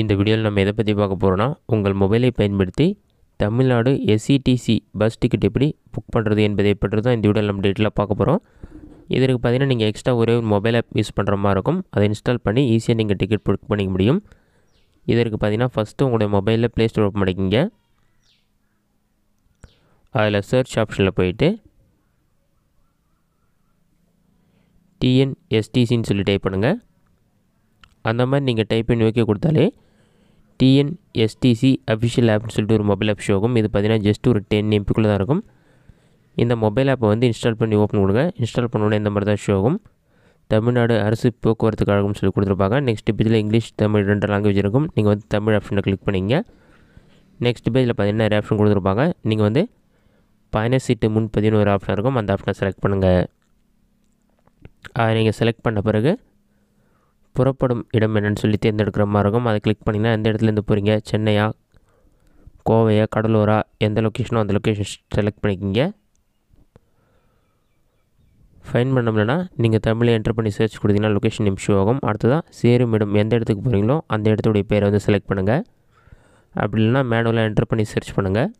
இந்த வீடியோவில் நம்ம எதை பற்றி பார்க்க போகிறோன்னா உங்கள் மொபைலை பயன்படுத்தி தமிழ்நாடு எஸ்சிடிசி பஸ் டிக்கெட் எப்படி புக் பண்ணுறது என்பதை பற்றி தான் இந்த வீடியோவில் நம்ம டீட்டெயிலாக பார்க்க போகிறோம் இதற்கு பார்த்திங்கன்னா நீங்கள் எக்ஸ்ட்ரா ஒரே ஒரு மொபைல் ஆப் யூஸ் பண்ணுற மாதிரி இருக்கும் அதை இன்ஸ்டால் பண்ணி ஈஸியாக நீங்கள் டிக்கெட் புக் பண்ணிக்க முடியும் இதற்கு பார்த்திங்கன்னா ஃபஸ்ட்டு உங்களுடைய மொபைலில் ப்ளே ஸ்டோர் ஓப்பன் பண்ணிக்கிங்க அதில் சர்ச் ஆப்ஷனில் போயிட்டு டிஎன்எஸ்டிசின்னு சொல்லி டைப் பண்ணுங்கள் அந்த மாதிரி நீங்கள் டைப் பண்ணி வைக்க கொடுத்தாலே டிஎன்எஸ்டிசி அஃபிஷியல் ஆப்னு சொல்லிட்டு ஒரு மொபைல் ஆப் ஷோக்கும் இது பார்த்தீங்கன்னா ஜஸ்ட் ஒரு டென் எம்பிக்குள்ளே தான் இருக்கும் இந்த மொபைல் ஆப்பை வந்து இன்ஸ்டால் பண்ணி ஓப்பன் கொடுங்க இன்ஸ்டால் பண்ணோடனே இந்த மாதிரி தான் ஷோ தமிழ்நாடு அரசு போக்குவரத்து கழகம்னு சொல்லி கொடுத்துருப்பாங்க நெக்ஸ்ட் பேஜில் இங்கிலீஷ் தமிழ் ரெண்டு லாங்குவேஜ் இருக்கும் நீங்கள் வந்து தமிழ் ஆப்ஷனில் கிளிக் பண்ணிங்க நெக்ஸ்ட் பேஜில் பார்த்தீங்கன்னா நிறைய ஆப்ஷன் கொடுத்துருப்பாங்க நீங்கள் வந்து பயண சீட்டு முன்பதிவுன்னு ஒரு ஆப்ஷன் இருக்கும் அந்த ஆப்ஷனை செலக்ட் பண்ணுங்கள் அதை நீங்கள் செலக்ட் பண்ண பிறகு புறப்படும் இடம் என்னென்னு சொல்லி தேர்ந்தெடுக்கிற மாதிரி இருக்கும் அதை கிளிக் பண்ணிங்கன்னா எந்த இடத்துலேருந்து போகிறீங்க சென்னையா கோவையா கடலூரா எந்த லொக்கேஷனோ அந்த லொக்கேஷன் செலக்ட் பண்ணிக்கிங்க ஃபைன் பண்ணோம்னா நீங்கள் தமிழை என்ட்ரு பண்ணி சர்ச் கொடுத்தீங்கன்னா லொக்கேஷன் நிமிஷம் ஆகும் அடுத்ததாக சேரும் இடம் எந்த இடத்துக்கு போகிறீங்களோ அந்த இடத்துடைய பேரை வந்து செலக்ட் பண்ணுங்கள் அப்படி இல்லைனா மேனுவலாக என்ட்ரு பண்ணி சர்ச் பண்ணுங்கள்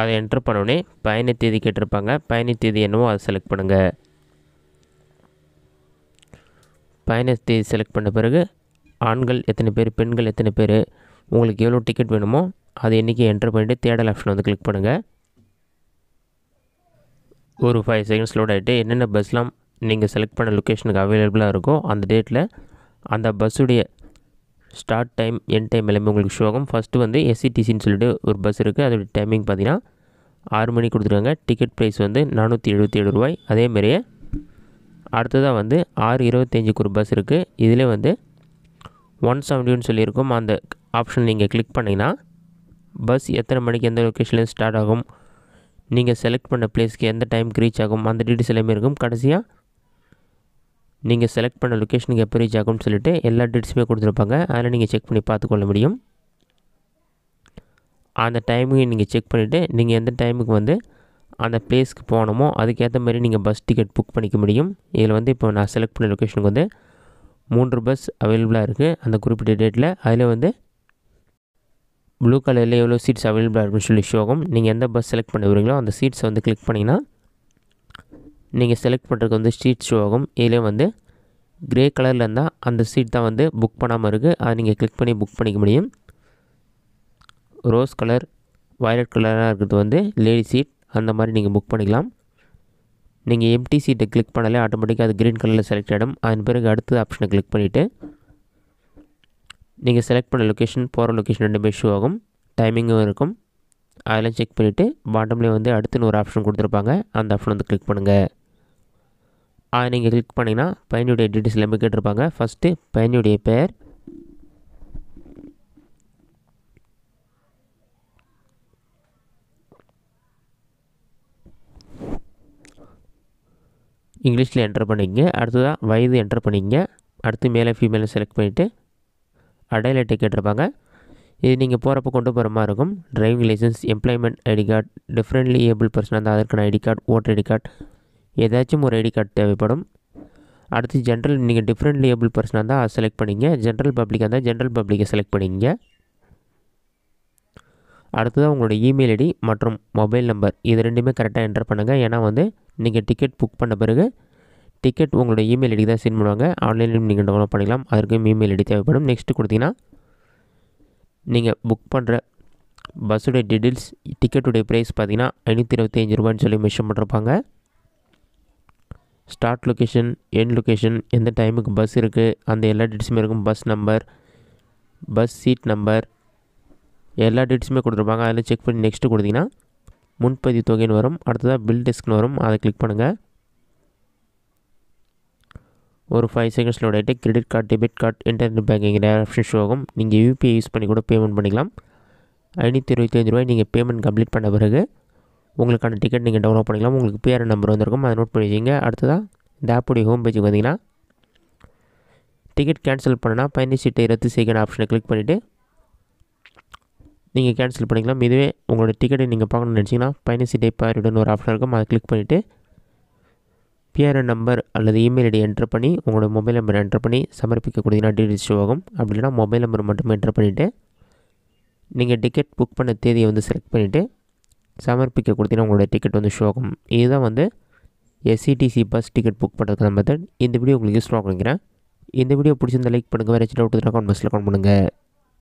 அதை என்ட்ரு பண்ணோடனே பயண தேதி கேட்டிருப்பாங்க பயண தேதி என்னவோ அதை செலக்ட் பண்ணுங்கள் பயணத்தை செலக்ட் பண்ண பிறகு ஆண்கள் எத்தனை பேர் பெண்கள் எத்தனை பேர் உங்களுக்கு எவ்வளோ டிக்கெட் வேணுமோ அதை என்றைக்கு என்டர் பண்ணிவிட்டு தேடல் ஆப்ஷன் வந்து கிளிக் பண்ணுங்கள் ஒரு ஃபைவ் செகண்ட்ஸ் லோட் ஆகிட்டு என்னென்ன பஸ்லாம் நீங்கள் செலக்ட் பண்ண லொக்கேஷனுக்கு அவைலபிளாக இருக்கோ அந்த டேட்டில் அந்த பஸ்ஸுடைய ஸ்டார்ட் டைம் என் டைம் எல்லாமே உங்களுக்கு ஷோ ஆகும் ஃபஸ்ட்டு வந்து எஸ்சிடிசின்னு e சொல்லிட்டு ஒரு பஸ் இருக்குது அதோடய டைமிங் பார்த்திங்கன்னா ஆறு மணிக்கு கொடுத்துருக்காங்க டிக்கெட் ப்ரைஸ் வந்து நானூற்றி எழுபத்தி ஏழு ரூபாய் அதேமாரியே அடுத்ததாக வந்து ஆறு இருபத்தஞ்சிக்கு ஒரு பஸ் இருக்குது இதில் வந்து ஒன் செவன்ட்டின்னு சொல்லியிருக்கோம் அந்த ஆப்ஷன் நீங்கள் கிளிக் பண்ணிங்கன்னா பஸ் எத்தனை மணிக்கு எந்த லொக்கேஷன்லேயும் ஸ்டார்ட் ஆகும் நீங்கள் செலக்ட் பண்ண பிளேஸ்க்கு எந்த டைமுக்கு ரீச் ஆகும் அந்த டீட்டெயில்ஸ் எல்லாமே இருக்கும் கடைசியாக நீங்கள் செலக்ட் பண்ண லொக்கேஷனுக்கு எப்போ ரீச் ஆகும்னு சொல்லிட்டு எல்லா டீட்டெயில்ஸுமே கொடுத்துருப்பாங்க அதில் நீங்கள் செக் பண்ணி பார்த்துக்கொள்ள முடியும் அந்த டைமுக்கு நீங்கள் செக் பண்ணிவிட்டு நீங்கள் எந்த டைமுக்கு வந்து அந்த பிளேஸ்க்கு போனோமோ அதுக்கேற்ற மாதிரி நீங்கள் பஸ் டிக்கெட் புக் பண்ணிக்க முடியும் இதில் வந்து இப்போ நான் செலக்ட் பண்ண லொக்கேஷனுக்கு வந்து மூன்று பஸ் அவைலபிளாக இருக்குது அந்த குறிப்பிட்ட டேட்டில் அதில் வந்து ப்ளூ கலரில் எவ்வளோ சீட்ஸ் அவைலபிளாக இருக்குன்னு சொல்லி ஷோ ஆகும் நீங்கள் எந்த பஸ் செலக்ட் பண்ண விரும்புங்களோ அந்த சீட்ஸை வந்து கிளிக் பண்ணிங்கன்னா நீங்கள் செலக்ட் பண்ணுறதுக்கு வந்து சீட் ஷோ ஆகும் இதிலே வந்து க்ரே கலரில் இருந்தால் அந்த சீட் தான் வந்து புக் பண்ணாமல் இருக்குது அதை நீங்கள் கிளிக் பண்ணி புக் பண்ணிக்க முடியும் ரோஸ் கலர் வயலட் கலராக இருக்கிறது வந்து லேடி சீட் அந்த மாதிரி நீங்கள் புக் பண்ணிக்கலாம் நீங்கள் எம்டி சீட்டை கிளிக் பண்ணாலே ஆட்டோமேட்டிக்காக அது க்ரீன் கலரில் செலக்ட் ஆகிடும் அதன் பிறகு அடுத்த ஆப்ஷனை கிளிக் பண்ணிவிட்டு நீங்கள் செலக்ட் பண்ண லொக்கேஷன் போகிற லொக்கேஷன் ரெண்டுமே ஷூ ஆகும் டைமிங்கும் இருக்கும் அதெல்லாம் செக் பண்ணிவிட்டு பாட்டம்லேயே வந்து அடுத்துன்னு ஒரு ஆப்ஷன் கொடுத்துருப்பாங்க அந்த ஆப்ஷன் வந்து கிளிக் பண்ணுங்கள் அதை நீங்கள் கிளிக் பண்ணிங்கன்னா பையனுடைய டீட்டெயில்ஸ் எல்லாமே கேட்டிருப்பாங்க ஃபஸ்ட்டு பையனுடைய பெயர் இங்கிலீஷில் என்டர் பண்ணிக்கங்க அடுத்ததாக வயது என்டர் பண்ணிக்கங்க அடுத்து மேலே ஃபீமேலை செலக்ட் பண்ணிவிட்டு அடையாளட்டை கேட்டிருப்பாங்க இது நீங்கள் போகிறப்ப கொண்டு போகிற மாதிரி இருக்கும் driving licence employment ID card differently able பர்சனாக இருந்தால் அதற்கான ID card voter ID card ஏதாச்சும் ஒரு ஐடி கார்டு தேவைப்படும் அடுத்து ஜென்ரல் நீங்கள் டிஃப்ரெண்ட்லி ஏபிள் பர்சனாக இருந்தால் அதை செலக்ட் பண்ணிங்க ஜென்ரல் பப்ளிக்காக இருந்தால் ஜென்ரல் பப்ளிக்கை செலக்ட் பண்ணிங்க அடுத்ததாக உங்களோட இமெயில் ஐடி மற்றும் மொபைல் நம்பர் இது ரெண்டுமே கரெக்டாக என்டர் பண்ணுங்கள் ஏன்னா வந்து நீங்கள் டிக்கெட் புக் பண்ண பிறகு டிக்கெட் உங்களோட இமெயில் ஐடி தான் சென்ட் பண்ணுவாங்க ஆன்லைன்லேயும் நீங்கள் டவுன்லோட் பண்ணிக்கலாம் அதற்கும் இமெயில் ஐடி தேவைப்படும் நெக்ஸ்ட்டு கொடுத்தீங்கன்னா நீங்கள் புக் பண்ணுற பஸ்ஸுடைய டீட்டெயில்ஸ் டிக்கெட்டுடைய ப்ரைஸ் பார்த்தீங்கன்னா ஐநூற்றி இருபத்தஞ்சு ரூபான்னு சொல்லி மிஷன் பண்ணுறப்பாங்க ஸ்டார்ட் லொக்கேஷன் எண்ட் லொக்கேஷன் எந்த டைமுக்கு பஸ் இருக்குது அந்த எல்லா டீட்ஸுமே இருக்கும் bus number bus seat number எல்லா டீட்ஸுமே கொடுத்துருப்பாங்க அதில் செக் பண்ணி நெக்ஸ்ட்டு கொடுத்தீங்கன்னா முன்பதிவு தொகைன்னு வரும் அடுத்ததாக பில் டெஸ்க்னு வரும் அதை கிளிக் பண்ணுங்கள் ஒரு ஃபைவ் செகண்ட்ஸில் ஆகிட்டு credit card debit card internet banking option show ஆகும் நீங்கள் யூபிஐ யூஸ் பண்ணி கூட பேமெண்ட் பண்ணிக்கலாம் ஐநூற்றி இருபத்தி ரூபாய் நீங்கள் பேமெண்ட் கம்ப்ளீட் பண்ண பிறகு உங்களுக்கான டிக்கெட் நீங்கள் டவுன்லோட் பண்ணிக்கலாம் உங்களுக்கு பிஆர் நம்பர் வந்திருக்கும் அதை நோட் பண்ணி வச்சிங்க அடுத்ததாக இந்த ஆப்புடைய ஹோம் பேஜுக்கு வந்தீங்கன்னா டிக்கெட் கேன்சல் பண்ணால் பயணி சீட்டை ரத்து செய்கிற ஆப்ஷனை கிளிக் பண்ணிவிட்டு நீங்கள் கேன்சல் பண்ணிக்கலாம் இதுவே உங்களோட டிக்கெட்டை நீங்கள் பார்க்கணும்னு நினச்சிங்கன்னா பயணி டே பேரிடுன்னு ஒரு ஆப்ஷன் இருக்கும் அதை கிளிக் பண்ணிவிட்டு பிஆர்என் நம்பர் அல்லது இமெயில் ஐடி என்ட்ரு பண்ணி உங்களோட மொபைல் நம்பர் என்ட்ரு பண்ணி சமர்ப்பிக்கக்கூடியதுனா ஷோ ஆகும் அப்படின்னா மொபைல் நம்பர் மட்டும் என்ட்ரு பண்ணிவிட்டு நீங்கள் டிக்கெட் புக் பண்ண தேதியை வந்து செலக்ட் பண்ணிவிட்டு சமர்ப்பிக்க கொடுத்தினா உங்களோட டிக்கெட் வந்து ஷோ ஆகும் இதுதான் வந்து எஸ்சிடிசி பஸ் டிக்கெட் புக் பண்ணுறதுக்கான மெத்தட் இந்த வீடியோ உங்களுக்கு யூஸ்ஃபுல்லாக கொடுக்குறேன் இந்த வீடியோ பிடிச்சிருந்த லைக் பண்ணுங்கள் வேறு சின்ன டவுட் அக்கௌண்ட் பஸ்ஸில் அக்கௌண்ட் பண்ணுங்கள்